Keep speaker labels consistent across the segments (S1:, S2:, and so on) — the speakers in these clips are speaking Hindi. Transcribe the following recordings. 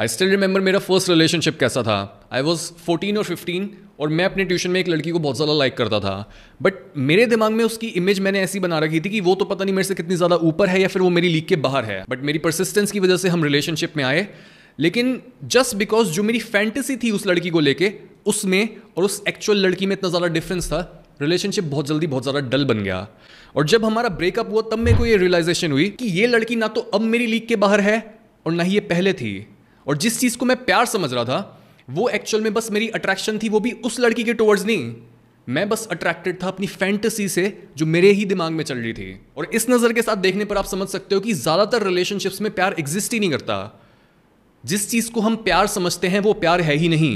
S1: आई स्टिल रिमेंबर मेरा फर्स्ट रिलेशनशिप कैसा था आई वॉज फोर्टीन और फिफ्टीन और मैं अपने ट्यूशन में एक लड़की को बहुत ज़्यादा लाइक करता था बट मेरे दिमाग में उसकी इमेज मैंने ऐसी बना रखी थी कि वो तो पता नहीं मेरे से कितनी ज़्यादा ऊपर है या फिर वो मेरी लीक के बाहर है बट मेरी परसिस्टेंस की वजह से हम रिलेशनशिप में आए लेकिन जस्ट बिकॉज जो मेरी फैंटेसी थी उस लड़की को लेके उसमें और उस एक्चुअल लड़की में इतना ज़्यादा डिफरेंस था रिलेशनशिप बहुत जल्दी बहुत ज़्यादा डल बन गया और जब हमारा ब्रेकअप हुआ तब मेरे को ये रियलाइजेशन हुई कि ये लड़की ना तो अब मेरी लीक के बाहर है और ना ही ये पहले थी और जिस चीज़ को मैं प्यार समझ रहा था वो एक्चुअल में बस मेरी अट्रैक्शन थी वो भी उस लड़की के टूवर्ड्स नहीं मैं बस अट्रैक्टेड था अपनी फैंटसी से जो मेरे ही दिमाग में चल रही थी और इस नज़र के साथ देखने पर आप समझ सकते हो कि ज़्यादातर रिलेशनशिप्स में प्यार एग्जिस्ट ही नहीं करता जिस चीज़ को हम प्यार समझते हैं वो प्यार है ही नहीं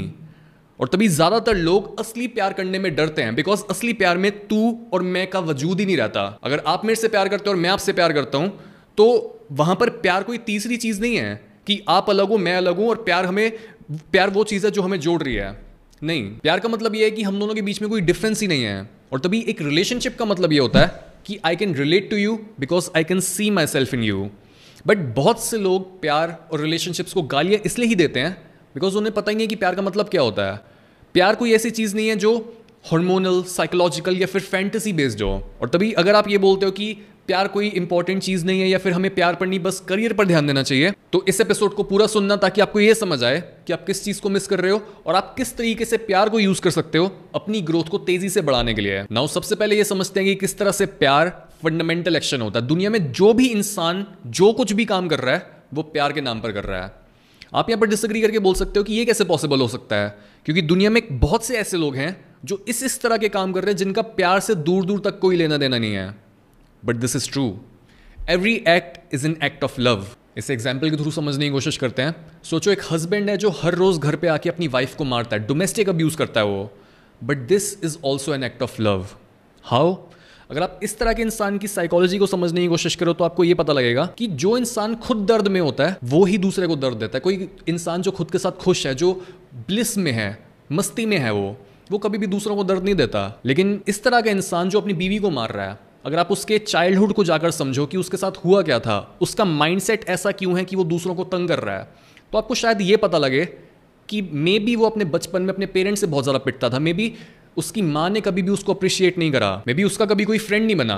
S1: और तभी ज़्यादातर लोग असली प्यार करने में डरते हैं बिकॉज असली प्यार में तू और मैं का वजूद ही नहीं रहता अगर आप मेरे से प्यार करते हो और मैं आपसे प्यार करता हूँ तो वहां पर प्यार कोई तीसरी चीज़ नहीं है कि आप अलग हो मैं अलग हूँ और प्यार हमें प्यार वो चीज़ है जो हमें जोड़ रही है नहीं प्यार का मतलब ये है कि हम दोनों के बीच में कोई डिफरेंस ही नहीं है और तभी एक रिलेशनशिप का मतलब ये होता है कि I can relate to you because I can see myself in you but बहुत से लोग प्यार और रिलेशनशिप्स को गालियाँ इसलिए ही देते हैं बिकॉज उन्हें पता ही नहीं है कि प्यार का मतलब क्या होता है प्यार कोई ऐसी चीज़ नहीं है जो हार्मोनल साइकोलॉजिकल या फिर फैंटेसी बेस्ड हो और तभी अगर आप ये बोलते हो कि प्यार कोई इंपॉर्टेंट चीज़ नहीं है या फिर हमें प्यार पर नहीं बस करियर पर ध्यान देना चाहिए तो इस एपिसोड को पूरा सुनना ताकि आपको यह समझ आए कि आप किस चीज़ को मिस कर रहे हो और आप किस तरीके से प्यार को यूज़ कर सकते हो अपनी ग्रोथ को तेज़ी से बढ़ाने के लिए नाउ सबसे पहले यह समझते हैं कि किस तरह से प्यार फंडामेंटल एक्शन होता है दुनिया में जो भी इंसान जो कुछ भी काम कर रहा है वो प्यार के नाम पर कर रहा है आप यहाँ पर डिसग्री करके बोल सकते हो कि ये कैसे पॉसिबल हो सकता है क्योंकि दुनिया में बहुत से ऐसे लोग हैं जो इस इस तरह के काम कर रहे हैं जिनका प्यार से दूर दूर तक कोई लेना देना नहीं है but this is true every act is an act of love इस एग्जाम्पल के थ्रू समझने की कोशिश करते हैं सोचो एक हस्बैंड है जो हर रोज़ घर पे आके अपनी वाइफ को मारता है डोमेस्टिक अब्यूज़ करता है वो but this is also an act of love how अगर आप इस तरह के इंसान की साइकोलॉजी को समझने की कोशिश करो तो आपको ये पता लगेगा कि जो इंसान खुद दर्द में होता है वो ही दूसरे को दर्द देता है कोई इंसान जो खुद के साथ खुश है जो ब्लिस में है मस्ती में है वो वो कभी भी दूसरों को दर्द नहीं देता लेकिन इस तरह का इंसान जो अपनी बीवी को मार रहा है अगर आप उसके चाइल्डहुड को जाकर समझो कि उसके साथ हुआ क्या था उसका माइंडसेट ऐसा क्यों है कि वो दूसरों को तंग कर रहा है तो आपको शायद ये पता लगे कि मे बी वो अपने बचपन में अपने पेरेंट्स से बहुत ज़्यादा पिटता था मे बी उसकी माँ ने कभी भी उसको अप्रिशिएट नहीं करा मे बी उसका कभी कोई फ्रेंड नहीं बना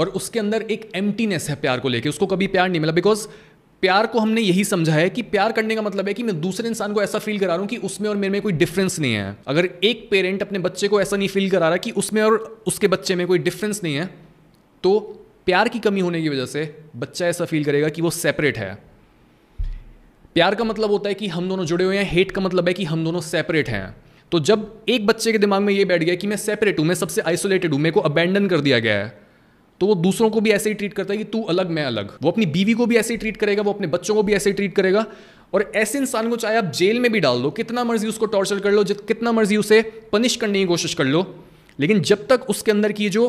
S1: और उसके अंदर एक एम्प्टीनेस है प्यार को लेकर उसको कभी प्यार नहीं मिला बिकॉज प्यार को हमने यही समझा है कि प्यार करने का मतलब है कि मैं दूसरे इंसान को ऐसा फील करा रहा हूँ कि उसमें और मेरे में कोई डिफरेंस नहीं है अगर एक पेरेंट अपने बच्चे को ऐसा नहीं फील करा रहा कि उसमें और उसके बच्चे में कोई डिफरेंस नहीं है तो प्यार की कमी होने की वजह से बच्चा ऐसा फील करेगा कि वो सेपरेट है प्यार का मतलब होता है कि हम दोनों जुड़े हुए हैं हेट का मतलब है कि हम दोनों सेपरेट हैं तो जब एक बच्चे के दिमाग में ये बैठ गया कि मैं सेपरेट हूँ मैं सबसे आइसोलेटेड हूँ मेरे को अबेंडन कर दिया गया है तो वो दूसरों को भी ऐसे ही ट्रीट करता है कि तू अलग मैं अलग वो अपनी बीवी को भी ऐसे ही ट्रीट करेगा वो अपने बच्चों को भी ऐसे ही ट्रीट करेगा और ऐसे इंसान को चाहे आप जेल में भी डाल दो कितना मर्जी उसको टॉर्चर कर लो कितना मर्जी उसे पनिश करने की कोशिश कर लो लेकिन जब तक उसके अंदर की जो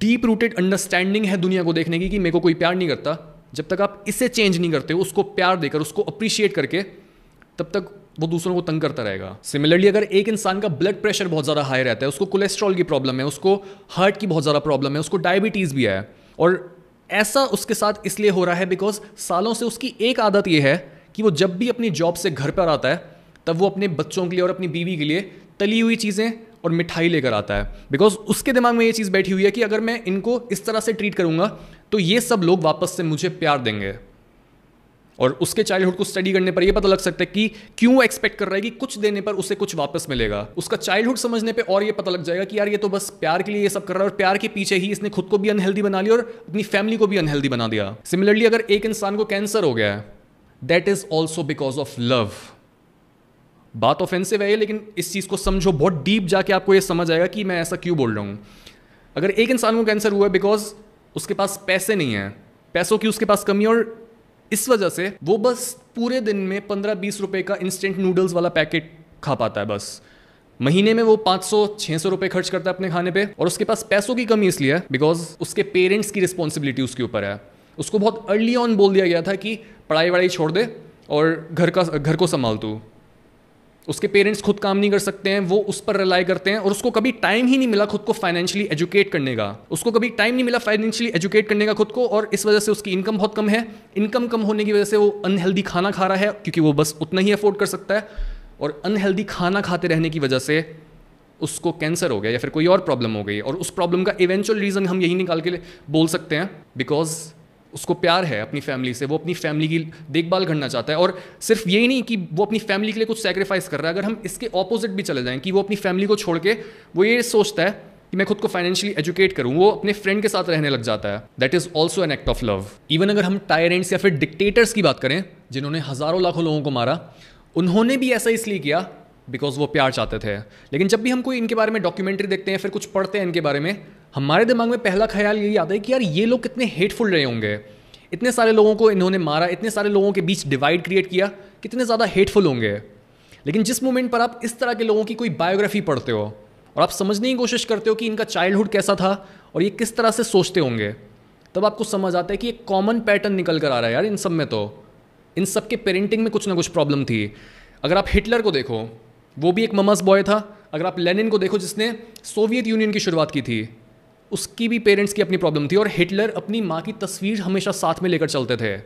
S1: डीप रूटेड अंडरस्टैंडिंग है दुनिया को देखने की कि मेरे को कोई प्यार नहीं करता जब तक आप इसे चेंज नहीं करते उसको प्यार देकर उसको अप्रिशिएट करके तब तक वो दूसरों को तंग करता रहेगा सिमिलरली अगर एक इंसान का ब्लड प्रेशर बहुत ज़्यादा हाई रहता है उसको कोलेस्ट्रॉल की प्रॉब्लम है उसको हार्ट की बहुत ज़्यादा प्रॉब्लम है उसको डायबिटीज़ भी है और ऐसा उसके साथ इसलिए हो रहा है बिकॉज सालों से उसकी एक आदत ये है कि वो जब भी अपनी जॉब से घर पर आता है तब वो अपने बच्चों के लिए और अपनी बीवी के लिए तली हुई चीज़ें और मिठाई लेकर आता है बिकॉज उसके दिमाग में ये चीज़ बैठी हुई है कि अगर मैं इनको इस तरह से ट्रीट करूँगा तो ये सब लोग वापस से मुझे प्यार देंगे और उसके चाइल्डहुड को स्टडी करने पर यह पता लग सकता है कि क्यों एक्सपेक्ट कर रहा है कि कुछ देने पर उसे कुछ वापस मिलेगा उसका चाइल्डहुड समझने पे और ये पता लग जाएगा कि यार ये तो बस प्यार के लिए ये सब कर रहा है और प्यार के पीछे ही इसने खुद को भी अनहेल्दी बना लिया और अपनी फैमिली को भी अनहेल्दी बना दिया सिमिलरली अगर एक इंसान को कैंसर हो गया है that is also because of love बात ऑफेंसिव है लेकिन इस चीज़ को समझो बहुत डीप जाके आपको ये समझ आएगा कि मैं ऐसा क्यों बोल रहा हूँ अगर एक इंसान को कैंसर हुआ है बिकॉज उसके पास पैसे नहीं हैं पैसों की उसके पास कमी और इस वजह से वो बस पूरे दिन में पंद्रह बीस रुपये का इंस्टेंट नूडल्स वाला पैकेट खा पाता है बस महीने में वो 500 600 रुपए खर्च करता है अपने खाने पे और उसके पास पैसों की कमी इसलिए है बिकॉज उसके पेरेंट्स की रिस्पॉन्सिबिलिटी उसके ऊपर है उसको बहुत अर्ली ऑन बोल दिया गया था कि पढ़ाई वढ़ाई छोड़ दे और घर का घर को संभाल तू उसके पेरेंट्स खुद काम नहीं कर सकते हैं वो उस पर रिलाई करते हैं और उसको कभी टाइम ही नहीं मिला खुद को फाइनेंशियली एजुकेट करने का उसको कभी टाइम नहीं मिला फाइनेंशियली एजुकेट करने का खुद को और इस वजह से उसकी इनकम बहुत कम है इनकम कम होने की वजह से वो अनहेल्दी खाना खा रहा है क्योंकि वो बस उतना ही अफोर्ड कर सकता है और अनहेल्दी खाना खाते रहने की वजह से उसको कैंसर हो गया या फिर कोई और प्रॉब्लम हो गई और उस प्रॉब्लम का इवेंचुअल रीज़न हम यही निकाल के बोल सकते हैं बिकॉज उसको प्यार है अपनी फैमिली से वो अपनी फैमिली की देखभाल करना चाहता है और सिर्फ यही नहीं कि वो अपनी फैमिली के लिए कुछ सेक्रीफाइस कर रहा है अगर हम इसके ऑपोजिट भी चले जाएँ कि वो अपनी फैमिली को छोड़ के वो ये सोचता है कि मैं खुद को फाइनेंशियली एजुकेट करूँ वो अपने फ्रेंड के साथ रहने लग जाता है that is also an act of love even अगर हम टायरेंट्स या फिर डिक्टेटर्स की बात करें जिन्होंने हज़ारों लाखों लोगों को मारा उन्होंने भी ऐसा इसलिए किया बिकॉज वो प्यार चाहते थे लेकिन जब भी हम कोई इनके बारे में डॉक्यूमेंट्री देखते हैं फिर कुछ पढ़ते हैं इनके बारे में हमारे दिमाग में पहला ख्याल यही आता है कि यार ये लोग कितने हेटफुल रहे होंगे इतने सारे लोगों को इन्होंने मारा इतने सारे लोगों के बीच डिवाइड क्रिएट किया कितने ज़्यादा हेटफुल होंगे लेकिन जिस मोमेंट पर आप इस तरह के लोगों की कोई बायोग्राफी पढ़ते हो और आप समझने की कोशिश करते हो कि इनका चाइल्डहुड कैसा था और ये किस तरह से सोचते होंगे तब आपको समझ आता है कि एक कॉमन पैटर्न निकल कर आ रहा है यार इन सब में तो इन सब के पेरेंटिंग में कुछ ना कुछ प्रॉब्लम थी अगर आप हिटलर को देखो वो भी एक ममस बॉय था अगर आप लेनिन को देखो जिसने सोवियत यूनियन की शुरुआत की थी उसकी भी पेरेंट्स की अपनी प्रॉब्लम थी और हिटलर अपनी माँ की तस्वीर हमेशा साथ में लेकर चलते थे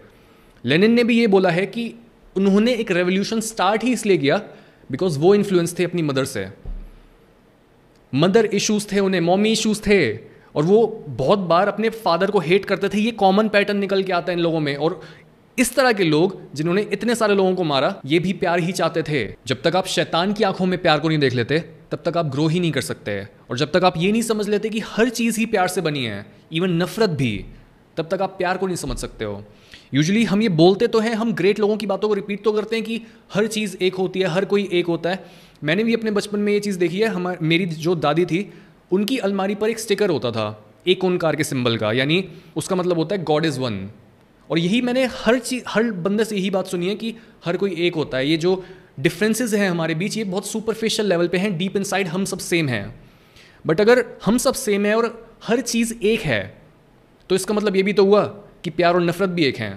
S1: लेनिन ने भी ये बोला है कि उन्होंने एक रेवोल्यूशन स्टार्ट ही इसलिए किया बिकॉज वो इन्फ्लुएंस थे अपनी मदर से मदर इश्यूज थे उन्हें मॉमी इश्यूज थे और वो बहुत बार अपने फादर को हेट करते थे ये कॉमन पैटर्न निकल के आता है इन लोगों में और इस तरह के लोग जिन्होंने इतने सारे लोगों को मारा ये भी प्यार ही चाहते थे जब तक आप शैतान की आंखों में प्यार को नहीं देख लेते तब तक आप ग्रो ही नहीं कर सकते और जब तक आप ये नहीं समझ लेते कि हर चीज़ ही प्यार से बनी है इवन नफरत भी तब तक आप प्यार को नहीं समझ सकते हो यूजली हम ये बोलते तो हैं हम ग्रेट लोगों की बातों को रिपीट तो करते हैं कि हर चीज़ एक होती है हर कोई एक होता है मैंने भी अपने बचपन में ये चीज़ देखी है हमारे मेरी जो दादी थी उनकी अलमारी पर एक स्टिकर होता था एक ओनकार के सिंबल का यानी उसका मतलब होता है गॉड इज़ वन और यही मैंने हर चीज़ हर बंदे से यही बात सुनी है कि हर कोई एक होता है ये जो डिफरेंसेस हैं हमारे बीच ये बहुत सुपरफिशियल लेवल पे हैं डीप इनसाइड हम सब सेम हैं बट अगर हम सब सेम है और हर चीज़ एक है तो इसका मतलब ये भी तो हुआ कि प्यार और नफरत भी एक है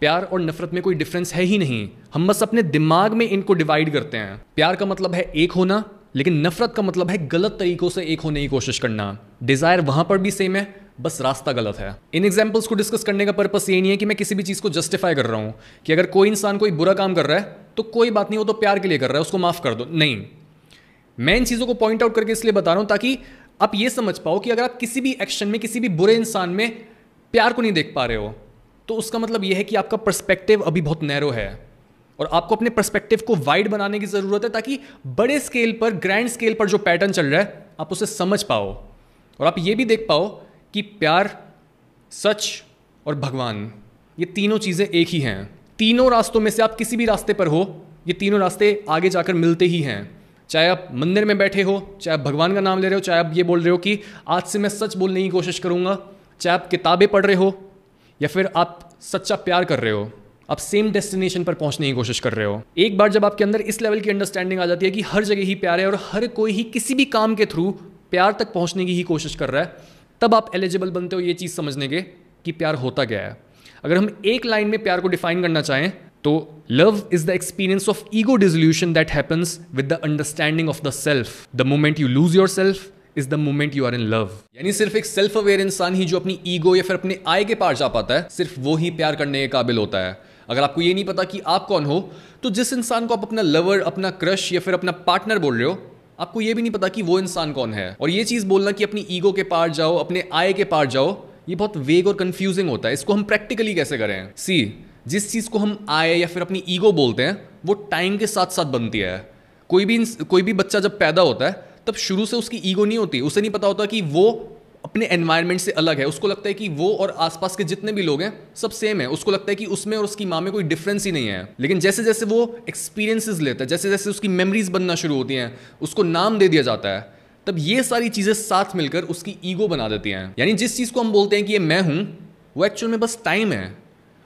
S1: प्यार और नफरत में कोई डिफरेंस है ही नहीं हम बस अपने दिमाग में इनको डिवाइड करते हैं प्यार का मतलब है एक होना लेकिन नफरत का मतलब है गलत तरीकों से एक होने की कोशिश करना डिज़ायर वहां पर भी सेम है बस रास्ता गलत है इन एग्जाम्पल्स को डिस्कस करने का पर्पस ये नहीं है कि मैं किसी भी चीज़ को जस्टिफाई कर रहा हूं कि अगर कोई इंसान कोई बुरा काम कर रहा है तो कोई बात नहीं वो तो प्यार के लिए कर रहा है उसको माफ़ कर दो नहीं मैं इन चीज़ों को पॉइंट आउट करके इसलिए बता रहा हूँ ताकि आप ये समझ पाओ कि अगर आप किसी भी एक्शन में किसी भी बुरे इंसान में प्यार को नहीं देख पा रहे हो तो उसका मतलब यह है कि आपका पर्सपेक्टिव अभी बहुत नैरो है और आपको अपने पर्सपेक्टिव को वाइड बनाने की ज़रूरत है ताकि बड़े स्केल पर ग्रैंड स्केल पर जो पैटर्न चल रहा है आप उसे समझ पाओ और आप ये भी देख पाओ कि प्यार सच और भगवान ये तीनों चीज़ें एक ही हैं तीनों रास्तों में से आप किसी भी रास्ते पर हो ये तीनों रास्ते आगे जाकर मिलते ही हैं चाहे आप मंदिर में बैठे हो चाहे आप भगवान का नाम ले रहे हो चाहे आप ये बोल रहे हो कि आज से मैं सच बोलने की कोशिश करूँगा चाहे आप किताबें पढ़ रहे हो या फिर आप सच्चा प्यार कर रहे हो आप सेम डेस्टिनेशन पर पहुंचने की कोशिश कर रहे हो एक बार जब आपके अंदर इस लेवल की अंडरस्टैंडिंग आ जाती है कि हर जगह ही प्यार है और हर कोई ही किसी भी काम के थ्रू प्यार तक पहुंचने की ही कोशिश कर रहा है तब आप एलिजिबल बनते हो ये चीज़ समझने के कि प्यार होता क्या है अगर हम एक लाइन में प्यार को डिफाइन करना चाहें तो love is the experience of ego dissolution that happens with the understanding of the self the moment you lose yourself is the moment you are in love यानी सिर्फ एक सेल्फ अवेयर इंसान ही जो अपनी ईगो या फिर अपने आय के पार जा पाता है सिर्फ वो ही प्यार करने के काबिल होता है अगर आपको ये नहीं पता कि आप कौन हो तो जिस इंसान को आप अपना लवर अपना क्रश या फिर अपना पार्टनर बोल रहे हो आपको ये भी नहीं पता कि वो इंसान कौन है और ये चीज़ बोलना कि अपनी ईगो के पार जाओ अपने आय के पार जाओ ये बहुत वेग और कंफ्यूजिंग होता है इसको हम प्रैक्टिकली कैसे करें सी जिस चीज़ को हम आय या फिर अपनी ईगो बोलते हैं वो टाइम के साथ साथ बनती है कोई भी कोई भी बच्चा जब पैदा होता है तब शुरू से उसकी ईगो नहीं होती उसे नहीं पता होता कि वो अपने एनवायरनमेंट से अलग है उसको लगता है कि वो और आसपास के जितने भी लोग हैं सब सेम है उसको लगता है कि उसमें और उसकी माँ में कोई डिफरेंस ही नहीं है लेकिन जैसे जैसे वो एक्सपीरियंसेस लेता है जैसे जैसे उसकी मेमरीज बनना शुरू होती हैं उसको नाम दे दिया जाता है तब ये सारी चीज़ें साथ मिलकर उसकी ईगो बना देती हैं यानी जिस चीज़ को हम बोलते हैं कि ये मैं हूँ वो एक्चुअल में बस टाइम है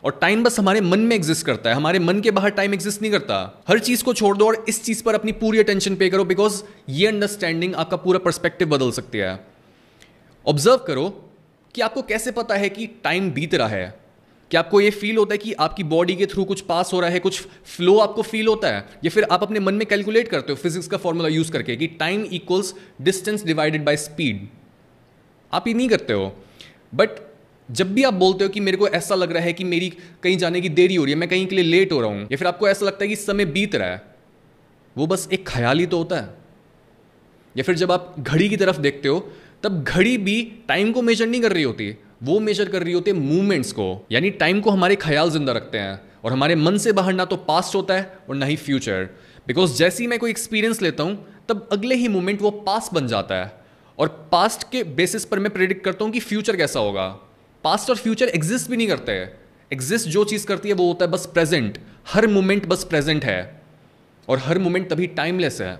S1: और टाइम बस हमारे मन में एग्जिस्ट करता है हमारे मन के बाहर टाइम एग्जिस्ट नहीं करता हर चीज को छोड़ दो और इस चीज पर अपनी पूरी अटेंशन पे करो बिकॉज ये अंडरस्टैंडिंग आपका पूरा परस्पेक्टिव बदल सकती है ऑब्जर्व करो कि आपको कैसे पता है कि टाइम बीत रहा है कि आपको ये फील होता है कि आपकी बॉडी के थ्रू कुछ पास हो रहा है कुछ फ्लो आपको फील होता है या फिर आप अपने मन में कैलकुलेट करते हो फिजिक्स का फॉर्मूला यूज करके कि time equals distance divided by speed आप ये नहीं करते हो बट जब भी आप बोलते हो कि मेरे को ऐसा लग रहा है कि मेरी कहीं जाने की देरी हो रही है मैं कहीं के लिए लेट हो रहा हूँ या फिर आपको ऐसा लगता है कि समय बीत रहा है वो बस एक ख्याल ही तो होता है या फिर जब आप घड़ी की तरफ देखते हो तब घड़ी भी टाइम को मेजर नहीं कर रही होती वो मेजर कर रही होती है मूवमेंट्स को यानी टाइम को हमारे ख्याल जिंदा रखते हैं और हमारे मन से बाहर ना तो पास्ट होता है और ना ही फ्यूचर बिकॉज जैसे ही मैं कोई एक्सपीरियंस लेता हूँ तब अगले ही मोमेंट वो पास्ट बन जाता है और पास्ट के बेसिस पर मैं प्रेडिक्ट करता हूँ कि फ्यूचर कैसा होगा पास्ट और फ्यूचर एग्जिस्ट भी नहीं करते एग्जिस्ट जो चीज़ करती है वो होता है बस प्रेजेंट हर मोमेंट बस प्रेजेंट है और हर मोमेंट तभी टाइमलेस है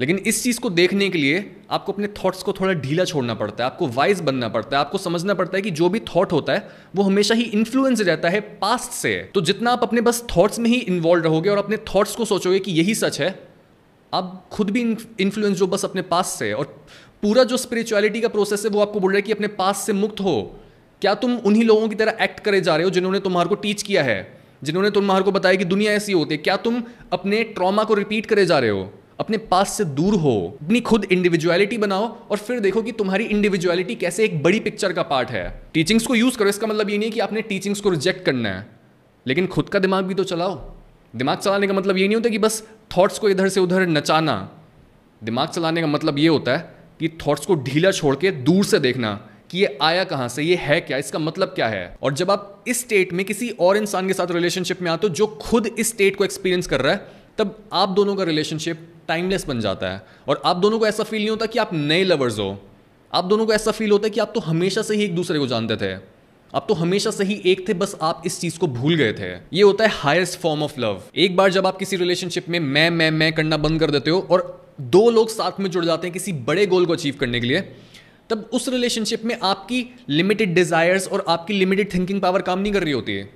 S1: लेकिन इस चीज़ को देखने के लिए आपको अपने थॉट्स को थोड़ा ढीला छोड़ना पड़ता है आपको वाइज बनना पड़ता है आपको समझना पड़ता है कि जो भी थॉट होता है वो हमेशा ही इन्फ्लुएंस रहता है पास्ट से तो जितना आप अपने बस थॉट्स में ही इन्वॉल्व रहोगे और अपने थॉट्स को सोचोगे कि यही सच है आप खुद भी इन्फ्लुएंस जो बस अपने पास से और पूरा जो स्पिरिचुअलिटी का प्रोसेस है वो आपको बोल रहा है कि अपने पास से मुक्त हो क्या तुम उन्हीं लोगों की तरह एक्ट करे जा रहे हो जिन्होंने तुम्हारे को टीच किया है जिन्होंने तुम्हारे को बताया कि दुनिया ऐसी होती है क्या तुम अपने ट्रॉमा को रिपीट करे जा रहे हो अपने पास से दूर हो अपनी खुद इंडिविजुअलिटी बनाओ और फिर देखो कि तुम्हारी इंडिविजुअलिटी कैसे एक बड़ी पिक्चर का पार्ट है टीचिंग्स को यूज़ करो इसका मतलब ये नहीं कि आपने टीचिंग्स को रिजेक्ट करना है लेकिन खुद का दिमाग भी तो चलाओ दिमाग चलाने का मतलब ये नहीं होता कि बस थॉट्स को इधर से उधर नचाना दिमाग चलाने का मतलब ये होता है कि थॉट्स को ढीला छोड़ के दूर से देखना कि ये आया कहां से ये है क्या इसका मतलब क्या है और जब आप इस स्टेट में किसी और इंसान के साथ रिलेशनशिप में आते हो जो खुद इस स्टेट को एक्सपीरियंस कर रहा है तब आप दोनों का रिलेशनशिप टाइमलेस बन जाता है और आप दोनों को ऐसा फील नहीं होता कि आप नए लवर्स हो आप दोनों को ऐसा फील होता है कि आप तो हमेशा से ही एक दूसरे को जानते थे आप तो हमेशा से ही एक थे बस आप इस चीज को भूल गए थे ये होता है हाइस्ट फॉर्म ऑफ लव एक बार जब आप किसी रिलेशनशिप में मैं मैं मैं करना बंद कर देते हो और दो लोग साथ में जुड़ जाते हैं किसी बड़े गोल को अचीव करने के लिए तब उस रिलेशनशिप में आपकी लिमिटेड डिज़ायर्स और आपकी लिमिटेड थिंकिंग पावर काम नहीं कर रही होती है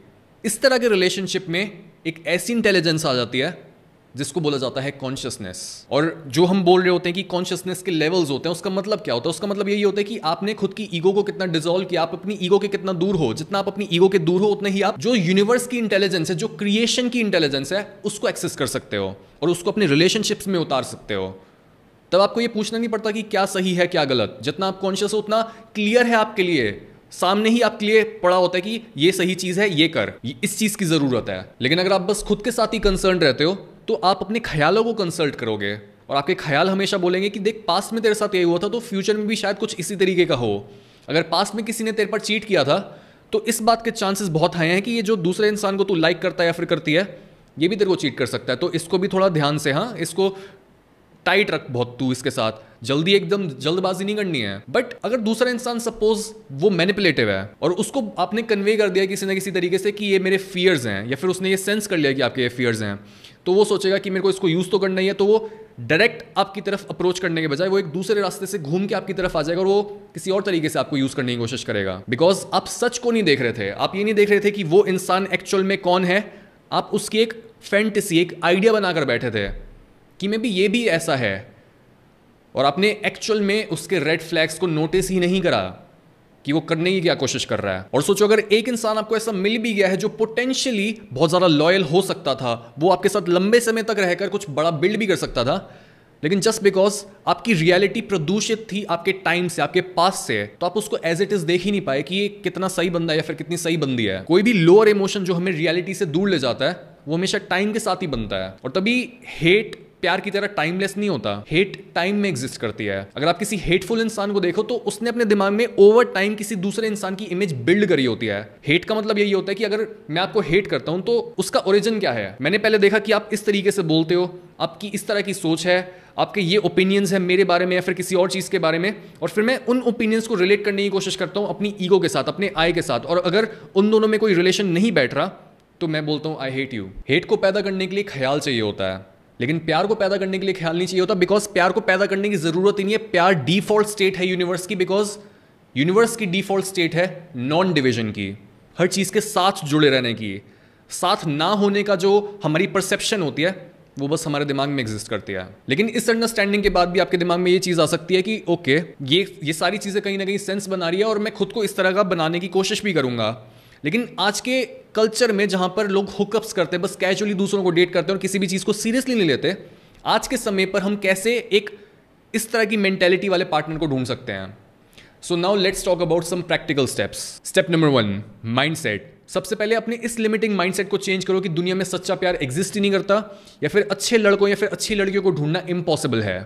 S1: इस तरह के रिलेशनशिप में एक ऐसी इंटेलिजेंस आ जाती है जिसको बोला जाता है कॉन्शियसनेस और जो हम बोल रहे होते हैं कि कॉन्शियसनेस के लेवल्स होते हैं उसका मतलब क्या होता है उसका मतलब यही होता है कि आपने खुद की ईगो को कितना डिजोल्व किया आप अपनी ईगो के कितना दूर हो जितना आप अपनी ईगो के दूर हो उतना ही आप जो यूनिवर्स की इंटेलिजेंस है जो क्रिएशन की इंटेलिजेंस है उसको एक्सेस कर सकते हो और उसको अपने रिलेशनशिप्स में उतार सकते हो तब आपको ये पूछना नहीं पड़ता कि क्या सही है क्या गलत जितना आप कॉन्शियस हो उतना क्लियर है आपके लिए सामने ही आपके लिए पड़ा होता है कि ये सही चीज़ है ये कर ये इस चीज़ की ज़रूरत है लेकिन अगर आप बस खुद के साथ ही कंसर्न रहते हो तो आप अपने ख्यालों को कंसल्ट करोगे और आपके ख्याल हमेशा बोलेंगे कि देख पास्ट में तेरे साथ ये हुआ था तो फ्यूचर में भी शायद कुछ इसी तरीके का हो अगर पास्ट में किसी ने तेरे पर चीट किया था तो इस बात के चांसेस बहुत हाई हैं कि ये जो दूसरे इंसान को तू लाइक करता है या फिर करती है ये भी तेरे को चीट कर सकता है तो इसको भी थोड़ा ध्यान से हाँ इसको टाइट रख बहुत तू इसके साथ जल्दी एकदम जल्दबाजी नहीं करनी है बट अगर दूसरा इंसान सपोज वो मैनिपुलेटिव है और उसको आपने कन्वे कर दिया किसी ना किसी तरीके से कि ये मेरे फियर्स हैं या फिर उसने ये सेंस कर लिया कि आपके ये फियर्स हैं तो वो सोचेगा कि मेरे को इसको यूज़ तो करना ही है तो वो डायरेक्ट आपकी तरफ अप्रोच करने के बजाय वो एक दूसरे रास्ते से घूम के आपकी तरफ आ जाएगा और वो किसी और तरीके से आपको यूज़ करने की कोशिश करेगा बिकॉज आप सच को नहीं देख रहे थे आप ये नहीं देख रहे थे कि वो इंसान एक्चुअल में कौन है आप उसकी एक फैंटेसी एक आइडिया बनाकर बैठे थे कि मे भी ये भी ऐसा है और आपने एक्चुअल में उसके रेड फ्लैग्स को नोटिस ही नहीं करा कि वो करने की क्या कोशिश कर रहा है और सोचो अगर एक इंसान आपको ऐसा मिल भी गया है जो पोटेंशियली बहुत ज़्यादा लॉयल हो सकता था वो आपके साथ लंबे समय तक रहकर कुछ बड़ा बिल्ड भी कर सकता था लेकिन जस्ट बिकॉज आपकी रियलिटी प्रदूषित थी आपके टाइम से आपके पास से तो आप उसको एज इट इज देख ही नहीं पाए कि ये कितना सही बंदा है या फिर कितनी सही बंदी है कोई भी लोअर इमोशन जो हमें रियलिटी से दूर ले जाता है वो हमेशा टाइम के साथ ही बनता है और तभी हेट प्यार की तरह टाइमलेस नहीं होता हेट टाइम में एग्जिस्ट करती है अगर आप किसी हेटफुल इंसान को देखो तो उसने अपने दिमाग में ओवर टाइम किसी दूसरे इंसान की इमेज बिल्ड करी होती है हेट का मतलब यही होता है कि अगर मैं आपको हेट करता हूं तो उसका ओरिजिन क्या है मैंने पहले देखा कि आप इस तरीके से बोलते हो आपकी इस तरह की सोच है आपके ये ओपिनियंस हैं मेरे बारे में या फिर किसी और चीज़ के बारे में और फिर मैं उन ओपिनियंस को रिलेट करने की कोशिश करता हूँ अपनी ईगो के साथ अपने आय के साथ और अगर उन दोनों में कोई रिलेशन नहीं बैठ रहा तो मैं बोलता हूँ आई हेट यू हेट को पैदा करने के लिए ख्याल चाहिए होता है लेकिन प्यार को पैदा करने के लिए ख्याल नहीं चाहिए होता बिकॉज प्यार को पैदा करने की ज़रूरत ही नहीं है प्यार डिफॉल्ट स्टेट है यूनिवर्स की बिकॉज यूनिवर्स की डिफॉल्ट स्टेट है नॉन डिविजन की हर चीज़ के साथ जुड़े रहने की साथ ना होने का जो हमारी परसेप्शन होती है वो बस हमारे दिमाग में एग्जिस्ट करती है लेकिन इस अंडरस्टैंडिंग के बाद भी आपके दिमाग में ये चीज़ आ सकती है कि ओके ये ये सारी चीज़ें कहीं ना कहीं सेंस बना रही है और मैं खुद को इस तरह का बनाने की कोशिश भी करूँगा लेकिन आज के कल्चर में जहाँ पर लोग हुकअप्स करते हैं बस कैजुअली दूसरों को डेट करते हैं और किसी भी चीज़ को सीरियसली नहीं लेते आज के समय पर हम कैसे एक इस तरह की मैंटेलिटी वाले पार्टनर को ढूंढ सकते हैं so now let's talk about some practical steps step number one mindset सबसे पहले अपने इस लिमिटिंग माइंडसेट को चेंज करो कि दुनिया में सच्चा प्यार एग्जिस्ट ही नहीं करता या फिर अच्छे लड़कों या फिर अच्छी लड़कियों को ढूंढना इम्पॉसिबल है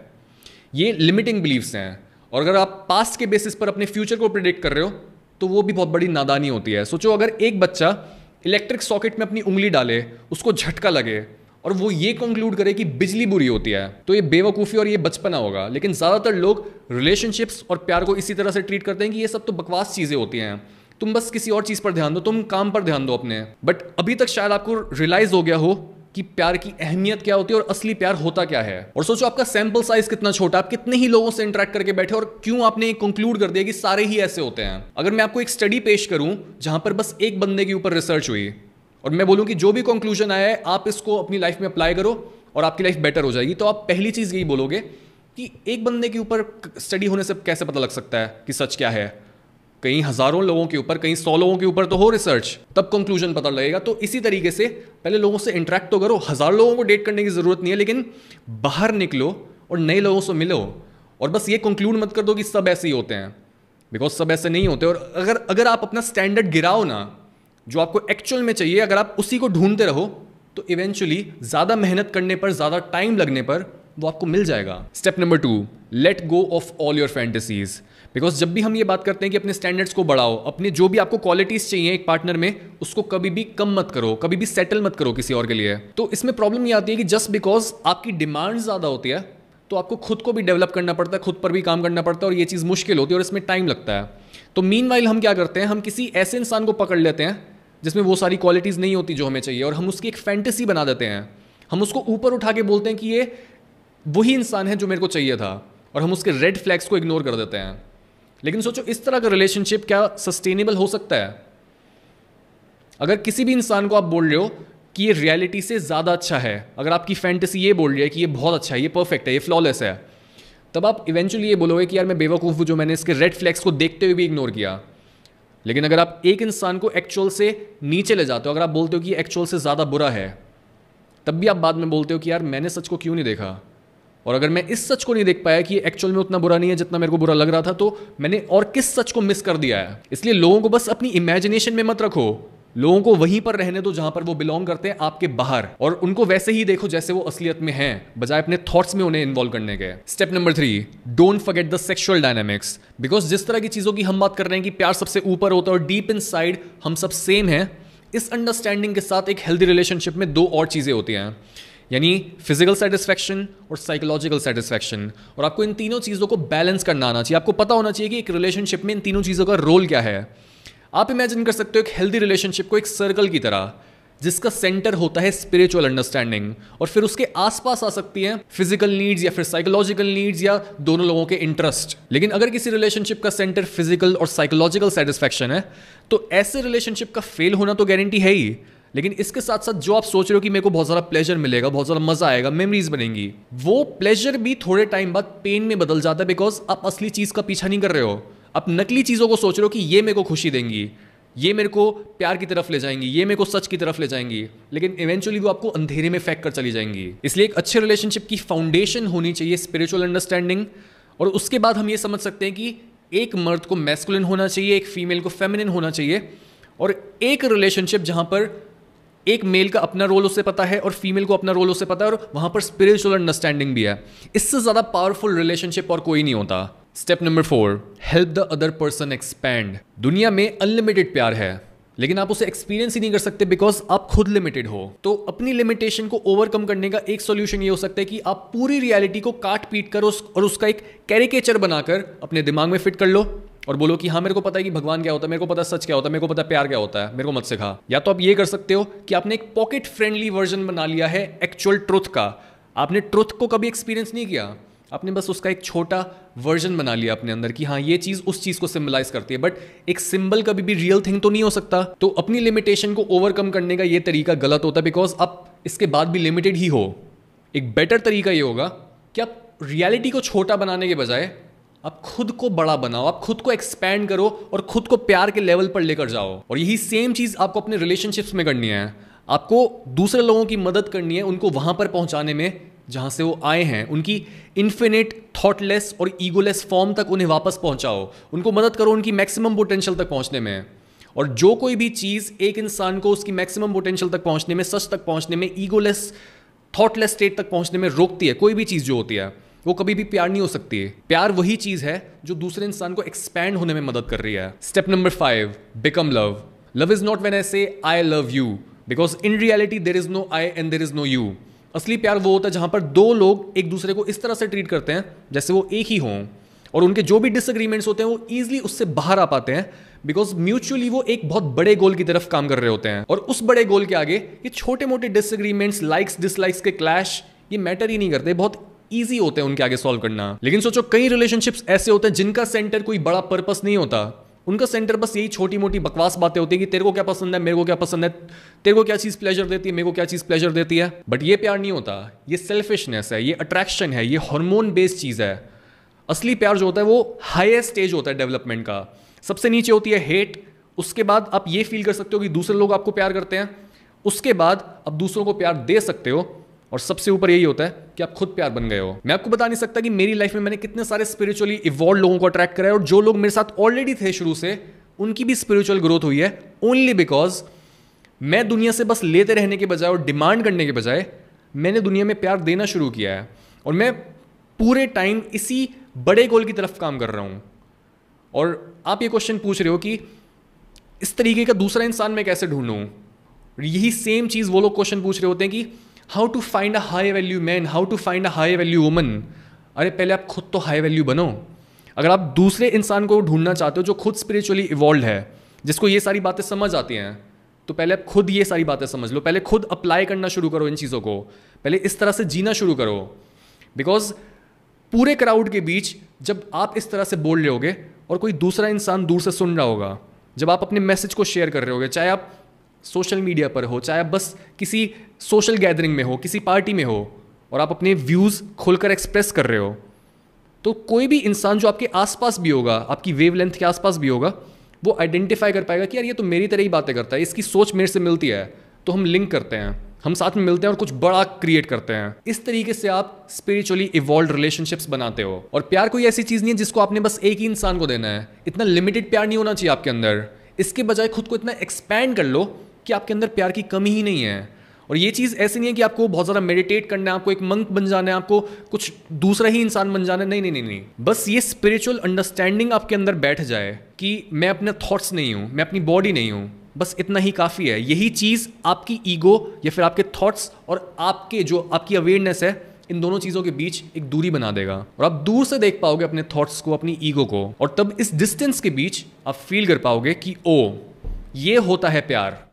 S1: ये लिमिटिंग बिलीव्स हैं और अगर आप पास्ट के बेसिस पर अपने फ्यूचर को प्रिडिक्ट कर रहे हो तो वो भी बहुत बड़ी नादानी होती है सोचो अगर एक बच्चा इलेक्ट्रिक सॉकेट में अपनी उंगली डाले उसको झटका लगे और वो ये कंक्लूड करे कि बिजली बुरी होती है तो ये बेवकूफ़ी और ये बचपना होगा लेकिन ज़्यादातर लोग रिलेशनशिप्स और प्यार को इसी तरह से ट्रीट करते हैं कि ये सब तो बकवास चीज़ें होती हैं तुम बस किसी और चीज़ पर ध्यान दो तुम काम पर ध्यान दो अपने बट अभी तक शायद आपको रियलाइज़ हो गया हो कि प्यार की अहमियत क्या होती है और असली प्यार होता क्या है और सोचो आपका सैंपल साइज कितना छोटा आप कितने ही लोगों से इंटरेक्ट करके बैठे और क्यों आपने कंक्लूड कर दिया कि सारे ही ऐसे होते हैं अगर मैं आपको एक स्टडी पेश करूं जहां पर बस एक बंदे के ऊपर रिसर्च हुई और मैं बोलूँ कि जो भी कंक्लूजन आया है आप इसको अपनी लाइफ में अप्लाई करो और आपकी लाइफ बेटर हो जाएगी तो आप पहली चीज़ यही बोलोगे कि एक बंदे के ऊपर स्टडी होने से कैसे पता लग सकता है कि सच क्या है कहीं हज़ारों लोगों के ऊपर कहीं सौ लोगों के ऊपर तो हो रिसर्च तब कंक्लूजन पता लगेगा तो इसी तरीके से पहले लोगों से इंटरेक्ट तो करो हज़ारों लोगों को डेट करने की ज़रूरत नहीं है लेकिन बाहर निकलो और नए लोगों से मिलो और बस ये कंक्लूड मत कर दो कि सब ऐसे ही होते हैं बिकॉज सब ऐसे नहीं होते और अगर अगर आप अपना स्टैंडर्ड गिराओ ना जो आपको एक्चुअल में चाहिए अगर आप उसी को ढूंढते रहो तो इवेंचुअली ज़्यादा मेहनत करने पर ज़्यादा टाइम लगने पर वो आपको मिल जाएगा step number two let go of all your fantasies because जब भी हम ये बात करते हैं कि अपने स्टैंडर्ड्स को बढ़ाओ अपने जो भी आपको क्वालिटीज़ चाहिए एक पार्टनर में उसको कभी भी कम मत करो कभी भी सेटल मत करो किसी और के लिए तो इसमें प्रॉब्लम ये आती है कि जस्ट बिकॉज आपकी डिमांड ज़्यादा होती है तो आपको खुद को भी डेवलप करना पड़ता है खुद पर भी काम करना पड़ता है और ये चीज़ मुश्किल होती है और इसमें टाइम लगता है तो मीन हम क्या करते हैं हम किसी ऐसे इंसान को पकड़ लेते हैं जिसमें वो सारी क्वालिटीज़ नहीं होती जो हमें चाहिए और हम उसकी एक फैंटेसी बना देते हैं हम उसको ऊपर उठा के बोलते हैं कि ये वही इंसान है जो मेरे को चाहिए था और हम उसके रेड फ्लैग्स को इग्नोर कर देते हैं लेकिन सोचो इस तरह का रिलेशनशिप क्या सस्टेनेबल हो सकता है अगर किसी भी इंसान को आप बोल रहे हो कि ये रियलिटी से ज़्यादा अच्छा है अगर आपकी फैंटेसी ये बोल रही है कि ये बहुत अच्छा है ये परफेक्ट है ये फ्लॉलेस है तब आप इवेंचुअली ये बोलोगे कि यार मैं बेवकूफ़ हूँ जो मैंने इसके रेड फ्लैग्स को देखते हुए भी इग्नोर किया लेकिन अगर आप एक इंसान को एक्चुअल से नीचे ले जाते हो अगर आप बोलते हो कि एक्चुअल से ज़्यादा बुरा है तब भी आप बाद में बोलते हो कि यार मैंने सच को क्यों नहीं देखा और अगर मैं इस सच को नहीं देख पाया कि एक्चुअल में उतना बुरा नहीं है जितना मेरे को बुरा लग रहा था तो मैंने और किस सच को मिस कर दिया है इसलिए लोगों को बस अपनी इमेजिनेशन में मत रखो लोगों को वहीं पर रहने दो जहां पर वो बिलोंग करते हैं आपके बाहर और उनको वैसे ही देखो जैसे वो असलियत में हैं बजाय अपने थॉट्स में उन्हें इन्वॉल्व करने के step number three don't forget the sexual dynamics because जिस तरह की चीज़ों की हम बात कर रहे हैं कि प्यार सबसे ऊपर होता है और डीप इन हम सब सेम हैं इस अंडरस्टैंडिंग के साथ एक हेल्दी रिलेशनशिप में दो और चीज़ें होती हैं यानी फिजिकल सेटिस्फैक्शन और साइकोलॉजिकल सेटिस्फैक्शन और आपको इन तीनों चीज़ों को बैलेंस करना आना चाहिए आपको पता होना चाहिए कि एक रिलेशनशिप में इन तीनों चीज़ों का रोल क्या है आप इमेजिन कर सकते हो एक हेल्दी रिलेशनशिप को एक सर्कल की तरह जिसका सेंटर होता है स्पिरिचुअल अंडरस्टैंडिंग और फिर उसके आसपास आ सकती हैं फिजिकल नीड्स या फिर साइकोलॉजिकल नीड्स या दोनों लोगों के इंटरेस्ट लेकिन अगर किसी रिलेशनशिप का सेंटर फिजिकल और साइकोलॉजिकल सेटिस्फैक्शन है तो ऐसे रिलेशनशिप का फेल होना तो गारंटी है ही लेकिन इसके साथ साथ जो आप सोच रहे हो कि मेरे को बहुत ज्यादा प्लेजर मिलेगा बहुत ज़्यादा मजा आएगा मेमरीज बनेंगी वो प्लेजर भी थोड़े टाइम बाद पेन में बदल जाता है बिकॉज आप असली चीज़ का पीछा नहीं कर रहे हो आप नकली चीज़ों को सोच रहे हो कि ये मेरे को खुशी देंगी ये मेरे को प्यार की तरफ ले जाएंगी ये मेरे को सच की तरफ ले जाएंगी लेकिन इवेंचुअली वो आपको अंधेरे में फेंक कर चली जाएंगी इसलिए एक अच्छे रिलेशनशिप की फाउंडेशन होनी चाहिए स्पिरिचुअल अंडरस्टैंडिंग और उसके बाद हम ये समझ सकते हैं कि एक मर्द को मैस्कुलिन होना चाहिए एक फीमेल को फेमिनिन होना चाहिए और एक रिलेशनशिप जहां पर एक मेल का अपना रोल उसे पता है और फीमेल को अपना रोल उसे पता है और वहां पर स्पिरिचुअल अंडरस्टैंडिंग भी है इससे ज़्यादा पावरफुल रिलेशनशिप और कोई नहीं होता step number four help the other person expand दुनिया में अनलिमिटेड प्यार है लेकिन आप उसे एक्सपीरियंस ही नहीं कर सकते बिकॉज आप खुद लिमिटेड हो तो अपनी लिमिटेशन को ओवरकम करने का एक सोल्यूशन ये हो सकता है कि आप पूरी रियलिटी को काट पीट कर उस और उसका एक कैरिकेचर बनाकर अपने दिमाग में फिट कर लो और बोलो कि हाँ मेरे को पता है कि भगवान क्या होता है मेरे को पता सच क्या होता है मेरे को पता प्यार क्या होता है मेरे को मत सिखा या तो आप ये कर सकते हो कि आपने एक पॉकेट फ्रेंडली वर्जन बना लिया है एक्चुअल ट्रुथ का आपने ट्रुथ को कभी एक्सपीरियंस नहीं किया आपने बस उसका एक छोटा वर्जन बना लिया अपने अंदर कि हाँ ये चीज़ उस चीज़ को सिम्बलाइज करती है बट एक सिंबल कभी भी रियल थिंग तो नहीं हो सकता तो अपनी लिमिटेशन को ओवरकम करने का ये तरीका गलत होता है बिकॉज आप इसके बाद भी लिमिटेड ही हो एक बेटर तरीका ये होगा कि आप रियलिटी को छोटा बनाने के बजाय आप खुद को बड़ा बनाओ आप खुद को एक्सपैंड करो और खुद को प्यार के लेवल पर लेकर जाओ और यही सेम चीज़ आपको अपने रिलेशनशिप्स में करनी है आपको दूसरे लोगों की मदद करनी है उनको वहां पर पहुँचाने में जहाँ से वो आए हैं उनकी इन्फिनिट थॉटलेस और ईगोलेस फॉर्म तक उन्हें वापस पहुँचाओ उनको मदद करो उनकी मैक्सिमम पोटेंशियल तक पहुँचने में और जो कोई भी चीज़ एक इंसान को उसकी मैक्सिमम पोटेंशियल तक पहुँचने में सच तक पहुँचने में ईगोलेस थॉटलेस स्टेट तक पहुँचने में रोकती है कोई भी चीज़ जो होती है वो कभी भी प्यार नहीं हो सकती प्यार वही चीज़ है जो दूसरे इंसान को एक्सपैंड होने में मदद कर रही है step number five become love love is not when I say I love you because in reality there is no I and there is no you असली प्यार वो होता है जहां पर दो लोग एक दूसरे को इस तरह से ट्रीट करते हैं जैसे वो एक ही हों और उनके जो भी डिसएग्रीमेंट्स होते हैं वो ईजिली उससे बाहर आ पाते हैं बिकॉज म्यूचुअली वो एक बहुत बड़े गोल की तरफ काम कर रहे होते हैं और उस बड़े गोल के आगे ये छोटे मोटे डिसएग्रीमेंट्स लाइक्स डिसलाइक्स के क्लैश ये मैटर ही नहीं करते बहुत ईजी होते हैं उनके आगे सॉल्व करना लेकिन सोचो कई रिलेशनशिप्स ऐसे होते हैं जिनका सेंटर कोई बड़ा पर्पस नहीं होता उनका सेंटर बस यही छोटी मोटी बकवास बातें होती है कि तेरे को क्या पसंद है मेरे को क्या पसंद है तेरे को क्या चीज़ प्लेजर देती है मेरे को क्या चीज़ प्लेजर देती है बट ये प्यार नहीं होता ये सेल्फिशनेस है ये अट्रैक्शन है ये हार्मोन बेस्ड चीज़ है असली प्यार जो होता है वो हाईएस्ट स्टेज होता है डेवलपमेंट का सबसे नीचे होती है हेट उसके बाद आप ये फील कर सकते हो कि दूसरे लोग आपको प्यार करते हैं उसके बाद आप दूसरों को प्यार दे सकते हो और सबसे ऊपर यही होता है कि आप खुद प्यार बन गए हो मैं आपको बता नहीं सकता कि मेरी लाइफ में मैंने कितने सारे स्पिरिचुअली इवॉल्व लोगों को अट्रैक्ट कराया और जो लोग मेरे साथ ऑलरेडी थे शुरू से उनकी भी स्पिरिचुअल ग्रोथ हुई है ओनली बिकॉज मैं दुनिया से बस लेते रहने के बजाय और डिमांड करने के बजाय मैंने दुनिया में प्यार देना शुरू किया है और मैं पूरे टाइम इसी बड़े गोल की तरफ काम कर रहा हूँ और आप ये क्वेश्चन पूछ रहे हो कि इस तरीके का दूसरा इंसान मैं कैसे ढूंढूँ यही सेम चीज़ वो लोग क्वेश्चन पूछ रहे होते हैं कि how to find a high value man how to find a high value woman अरे पहले आप खुद तो हाई वैल्यू बनो अगर आप दूसरे इंसान को ढूंढना चाहते हो जो खुद स्पिरिचुअली इवॉल्व है जिसको ये सारी बातें समझ आती हैं तो पहले आप खुद ये सारी बातें समझ लो पहले खुद अप्लाई करना शुरू करो इन चीज़ों को पहले इस तरह से जीना शुरू करो बिकॉज पूरे क्राउड के बीच जब आप इस तरह से बोल रहे होगे और कोई दूसरा इंसान दूर से सुन रहा होगा जब आप अपने मैसेज को शेयर कर रहे होगे चाहे आप सोशल मीडिया पर हो चाहे आप बस किसी सोशल गैदरिंग में हो किसी पार्टी में हो और आप अपने व्यूज़ खोलकर एक्सप्रेस कर रहे हो तो कोई भी इंसान जो आपके आसपास भी होगा आपकी वेव लेंथ के आसपास भी होगा वो आइडेंटिफाई कर पाएगा कि यार ये तो मेरी तरह ही बातें करता है इसकी सोच मेरे से मिलती है तो हम लिंक करते हैं हम साथ में मिलते हैं और कुछ बड़ा क्रिएट करते हैं इस तरीके से आप स्पिरिचुअली इवॉल्व रिलेशनशिप्स बनाते हो और प्यार कोई ऐसी चीज़ नहीं है जिसको आपने बस एक ही इंसान को देना है इतना लिमिटेड प्यार नहीं होना चाहिए आपके अंदर इसके बजाय खुद को इतना एक्सपैंड कर लो कि आपके अंदर प्यार की कमी ही नहीं है और ये चीज़ ऐसी नहीं है कि आपको बहुत ज़्यादा मेडिटेट करना है आपको एक मंक बन जाना है आपको कुछ दूसरा ही इंसान बन जाना है नहीं नहीं नहीं नहीं बस ये स्पिरिचुअल अंडरस्टैंडिंग आपके अंदर बैठ जाए कि मैं अपने थॉट्स नहीं हूँ मैं अपनी बॉडी नहीं हूँ बस इतना ही काफ़ी है यही चीज़ आपकी ईगो या फिर आपके थॉट्स और आपके जो आपकी अवेयरनेस है इन दोनों चीज़ों के बीच एक दूरी बना देगा और आप दूर से देख पाओगे अपने थॉट्स को अपनी ईगो को और तब इस डिस्टेंस के बीच आप फील कर पाओगे कि ओ ये होता है प्यार